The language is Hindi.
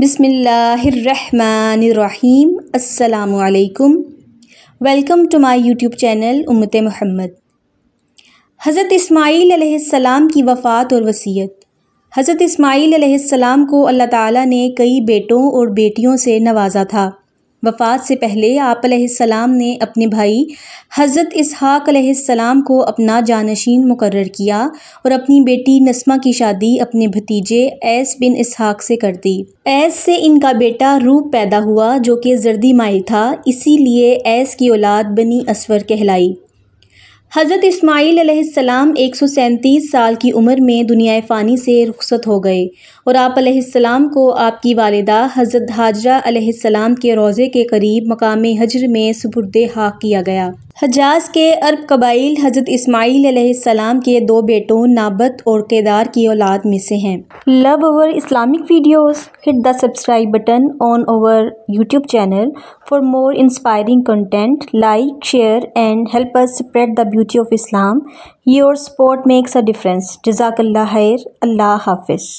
बिसमीम् अल्लाम welcome to my YouTube channel उम्मत मोहम्मद हज़रत इस्माईल की वफ़ात और वसीयत हज़रत इस्माईल को अल्लाह ताला ने कई बेटों और बेटियों से नवाजा था वफ़ात से पहले आप सलाम ने अपने भाई हज़रत इसहाकलाम को अपना जानशीन मुकर किया और अपनी बेटी नस्मा की शादी अपने भतीजे ऐस बिन इसहाक से कर दी ऐस से इनका बेटा रूप पैदा हुआ जो कि जर्दी माइल था इसीलिए ऐस की औलाद बनी असवर कहलाई हज़रत इस्माईल एक सौ सैंतीस साल की उम्र में दुनिया फ़ानी से रुखसत हो गए और आप सलाम को आपकी वालदा हज़रत हाजरा सलाम के रोज़े के करीब मकाम हजर में सुपुर्द हाक किया गया हजाज के अरब कबाइल हज़रत इस्माईल सलाम के दो बेटों नाबत और केदार की औलाद में से हैं love over Islamic videos hit the subscribe button on over YouTube channel for more inspiring content like share and help us spread the beauty of Islam your support makes a difference जजाक खैर अल्लाह हाफिज़